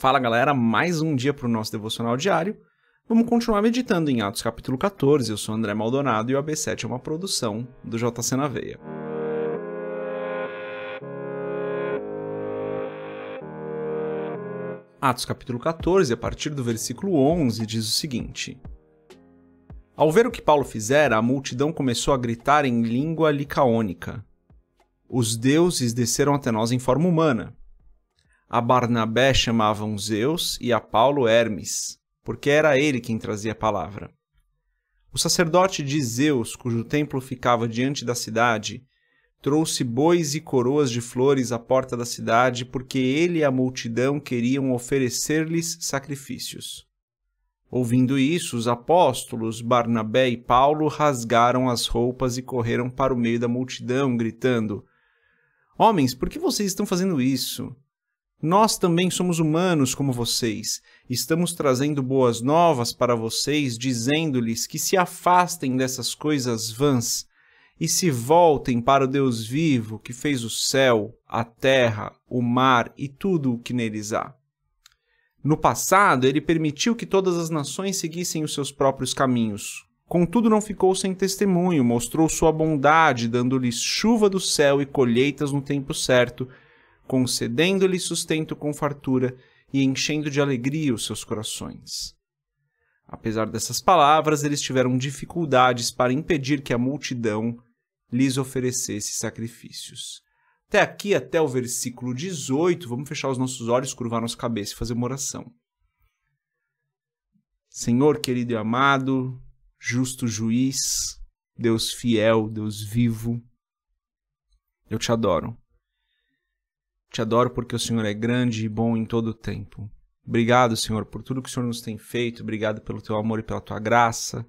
Fala galera, mais um dia para o nosso devocional diário. Vamos continuar meditando em Atos capítulo 14. Eu sou André Maldonado e o AB7 é uma produção do JC na Veia. Atos capítulo 14, a partir do versículo 11, diz o seguinte: Ao ver o que Paulo fizera, a multidão começou a gritar em língua licaônica: Os deuses desceram até nós em forma humana. A Barnabé chamavam Zeus e a Paulo Hermes, porque era ele quem trazia a palavra. O sacerdote de Zeus, cujo templo ficava diante da cidade, trouxe bois e coroas de flores à porta da cidade, porque ele e a multidão queriam oferecer-lhes sacrifícios. Ouvindo isso, os apóstolos Barnabé e Paulo rasgaram as roupas e correram para o meio da multidão, gritando: Homens, por que vocês estão fazendo isso? Nós também somos humanos como vocês. Estamos trazendo boas novas para vocês, dizendo-lhes que se afastem dessas coisas vãs e se voltem para o Deus vivo que fez o céu, a terra, o mar e tudo o que neles há. No passado, ele permitiu que todas as nações seguissem os seus próprios caminhos. Contudo, não ficou sem testemunho, mostrou sua bondade, dando-lhes chuva do céu e colheitas no tempo certo concedendo-lhe sustento com fartura e enchendo de alegria os seus corações. Apesar dessas palavras, eles tiveram dificuldades para impedir que a multidão lhes oferecesse sacrifícios. Até aqui, até o versículo 18, vamos fechar os nossos olhos, curvar nossa cabeça e fazer uma oração. Senhor querido e amado, justo juiz, Deus fiel, Deus vivo, eu te adoro. Te adoro porque o Senhor é grande e bom em todo o tempo. Obrigado, Senhor, por tudo que o Senhor nos tem feito. Obrigado pelo teu amor e pela tua graça.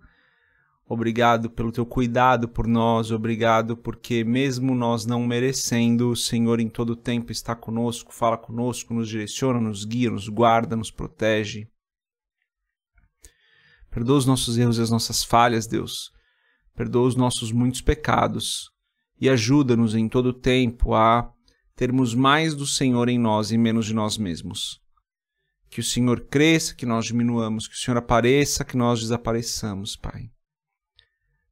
Obrigado pelo teu cuidado por nós. Obrigado porque, mesmo nós não merecendo, o Senhor em todo o tempo está conosco, fala conosco, nos direciona, nos guia, nos guarda, nos protege. Perdoa os nossos erros e as nossas falhas, Deus. Perdoa os nossos muitos pecados e ajuda-nos em todo o tempo a termos mais do Senhor em nós e menos de nós mesmos. Que o Senhor cresça, que nós diminuamos, que o Senhor apareça, que nós desapareçamos, Pai.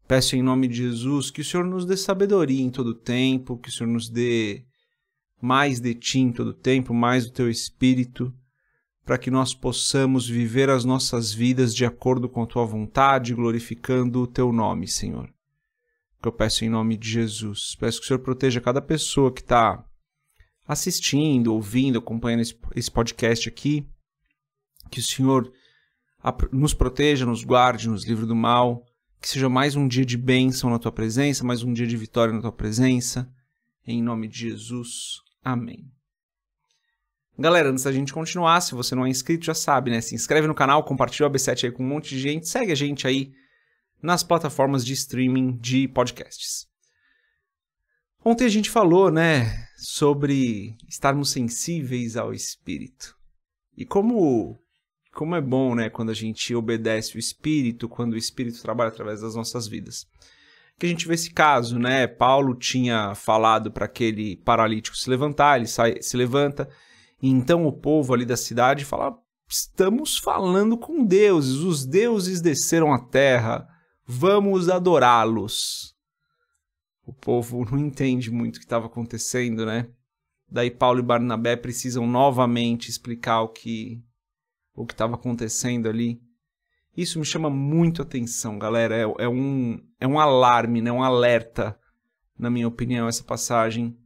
Peço em nome de Jesus que o Senhor nos dê sabedoria em todo tempo, que o Senhor nos dê mais de Ti em todo tempo, mais do Teu Espírito, para que nós possamos viver as nossas vidas de acordo com a Tua vontade, glorificando o Teu nome, Senhor. Que eu peço em nome de Jesus. Peço que o Senhor proteja cada pessoa que está assistindo, ouvindo, acompanhando esse, podcast aqui. Que o Senhor nos proteja, nos guarde, nos livre do mal. Que seja mais um dia de bênção na tua presença, mais um dia de vitória na tua presença. Em nome de Jesus. Amém. Galera, antes da gente continuar, se você não é inscrito, já sabe, né? Se inscreve no canal, compartilha o AB7 aí com um monte de gente, segue a gente aí nas plataformas de streaming de podcasts. Ontem a gente falou, né, sobre estarmos sensíveis ao Espírito. E como como é bom, né, quando a gente obedece o Espírito, quando o Espírito trabalha através das nossas vidas. Que a gente vê esse caso, né? Paulo tinha falado para aquele paralítico se levantar, ele sai, se levanta. E então o povo ali da cidade fala: estamos falando com deuses, os deuses desceram à terra, vamos adorá-los o povo não entende muito o que estava acontecendo, né? Daí Paulo e Barnabé precisam novamente explicar o que o que estava acontecendo ali. Isso me chama muito atenção, galera. É, é, um, é um alarme, né? um alerta, na minha opinião, essa passagem.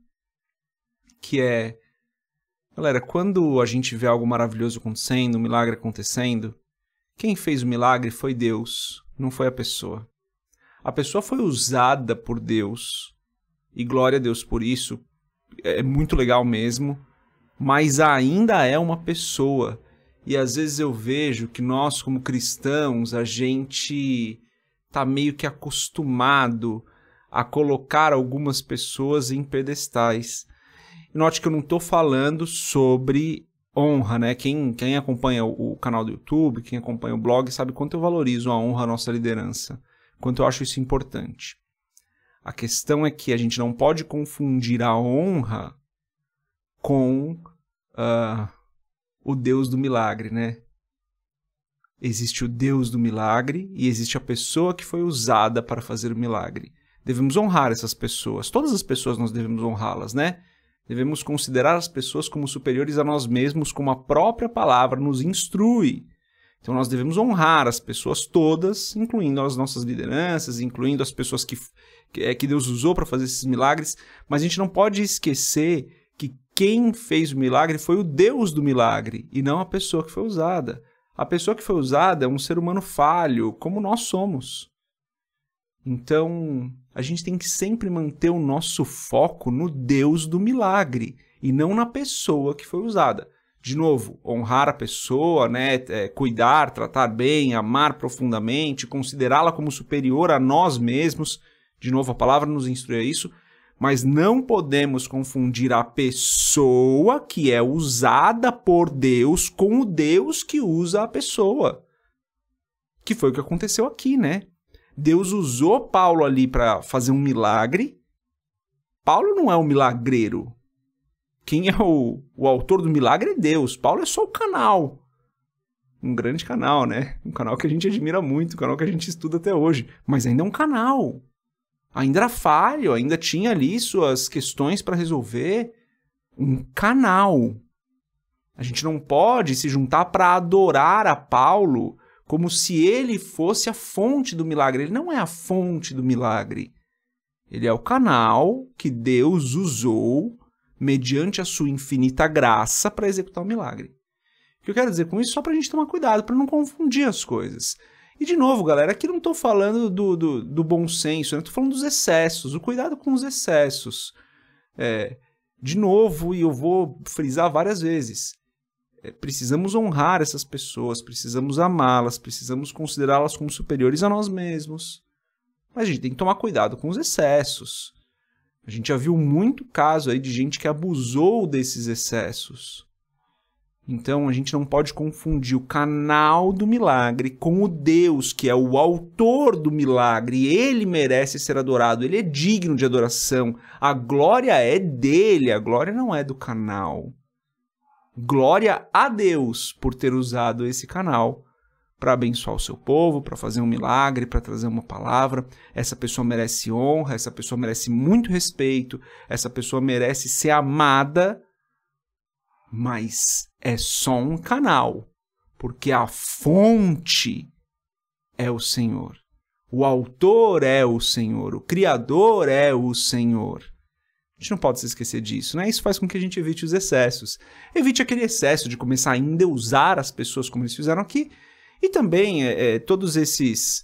Que é. Galera, quando a gente vê algo maravilhoso acontecendo, um milagre acontecendo, quem fez o milagre foi Deus, não foi a pessoa. A pessoa foi usada por Deus, e glória a Deus por isso, é, é muito legal mesmo, mas ainda é uma pessoa. E às vezes eu vejo que nós, como cristãos, a gente tá meio que acostumado a colocar algumas pessoas em pedestais. Note que eu não estou falando sobre honra, né? Quem, quem acompanha o canal do YouTube, quem acompanha o blog, sabe quanto eu valorizo a honra à nossa liderança quanto eu acho isso importante. A questão é que a gente não pode confundir a honra com uh, o Deus do milagre, né? Existe o Deus do milagre e existe a pessoa que foi usada para fazer o milagre. Devemos honrar essas pessoas. Todas as pessoas nós devemos honrá-las, né? Devemos considerar as pessoas como superiores a nós mesmos, como a própria palavra nos instrui. Então nós devemos honrar as pessoas todas, incluindo as nossas lideranças, incluindo as pessoas que, é, que Deus usou para fazer esses milagres, mas a gente não pode esquecer que quem fez o milagre foi o Deus do milagre e não a pessoa que foi usada. A pessoa que foi usada é um ser humano falho, como nós somos. Então, a gente tem que sempre manter o nosso foco no Deus do milagre e não na pessoa que foi usada de novo, honrar a pessoa, né, é, cuidar, tratar bem, amar profundamente, considerá-la como superior a nós mesmos. De novo, a palavra nos instrui a isso, mas não podemos confundir a pessoa que é usada por Deus com o Deus que usa a pessoa. Que foi o que aconteceu aqui, né? Deus usou Paulo ali para fazer um milagre. Paulo não é um milagreiro, quem é o, o autor do milagre é Deus. Paulo é só o canal. Um grande canal, né? Um canal que a gente admira muito, um canal que a gente estuda até hoje. Mas ainda é um canal. Ainda era falho, ainda tinha ali suas questões para resolver. Um canal. A gente não pode se juntar para adorar a Paulo como se ele fosse a fonte do milagre. Ele não é a fonte do milagre. Ele é o canal que Deus usou mediante a sua infinita graça, para executar o milagre. O que eu quero dizer com isso? Só para a gente tomar cuidado, para não confundir as coisas. E de novo, galera, aqui não estou falando do, do, do, bom senso, né? estou falando dos excessos, o cuidado com os excessos. É, de novo, e eu vou frisar várias vezes, é, precisamos honrar essas pessoas, precisamos amá-las, precisamos considerá-las como superiores a nós mesmos. Mas a gente tem que tomar cuidado com os excessos. A gente já viu muito caso aí de gente que abusou desses excessos. Então a gente não pode confundir o canal do milagre com o Deus, que é o autor do milagre. Ele merece ser adorado, ele é digno de adoração. A glória é dele, a glória não é do canal. Glória a Deus por ter usado esse canal para abençoar o seu povo, para fazer um milagre, para trazer uma palavra. Essa pessoa merece honra, essa pessoa merece muito respeito, essa pessoa merece ser amada, mas é só um canal, porque a fonte é o Senhor. O autor é o Senhor, o criador é o Senhor. A gente não pode se esquecer disso, né? Isso faz com que a gente evite os excessos. Evite aquele excesso de começar a endeusar as pessoas como eles fizeram aqui e também é, é, todos esses,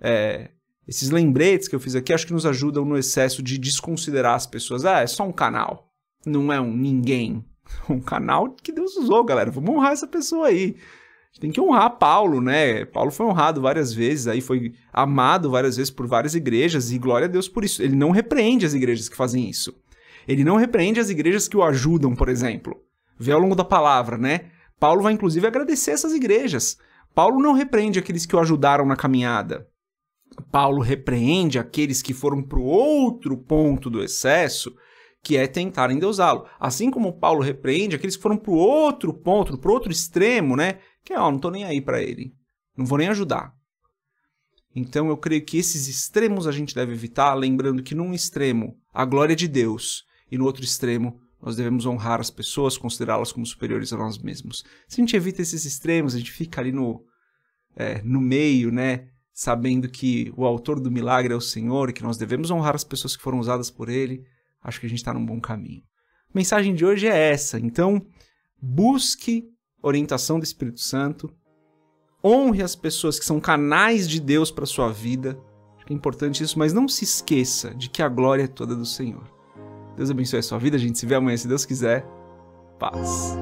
é, esses lembretes que eu fiz aqui acho que nos ajudam no excesso de desconsiderar as pessoas. Ah, é só um canal, não é um ninguém. Um canal que Deus usou, galera. Vamos honrar essa pessoa aí. Tem que honrar Paulo, né? Paulo foi honrado várias vezes, aí foi amado várias vezes por várias igrejas, e glória a Deus por isso. Ele não repreende as igrejas que fazem isso. Ele não repreende as igrejas que o ajudam, por exemplo. Vê ao longo da palavra, né? Paulo vai inclusive agradecer essas igrejas. Paulo não repreende aqueles que o ajudaram na caminhada. Paulo repreende aqueles que foram para o outro ponto do excesso, que é tentar endeusá-lo. Assim como Paulo repreende aqueles que foram para o outro ponto, para o outro extremo, né? Que é, ó, não estou nem aí para ele. Não vou nem ajudar. Então eu creio que esses extremos a gente deve evitar, lembrando que num extremo a glória é de Deus e no outro extremo nós devemos honrar as pessoas, considerá-las como superiores a nós mesmos. Se a gente evita esses extremos, a gente fica ali no é, no meio, né? Sabendo que o autor do milagre é o Senhor e que nós devemos honrar as pessoas que foram usadas por ele, acho que a gente está num bom caminho. A mensagem de hoje é essa. Então, busque orientação do Espírito Santo, honre as pessoas que são canais de Deus para sua vida. Acho que é importante isso, mas não se esqueça de que a glória é toda do Senhor. Deus abençoe a sua vida. A gente se vê amanhã, se Deus quiser. Paz.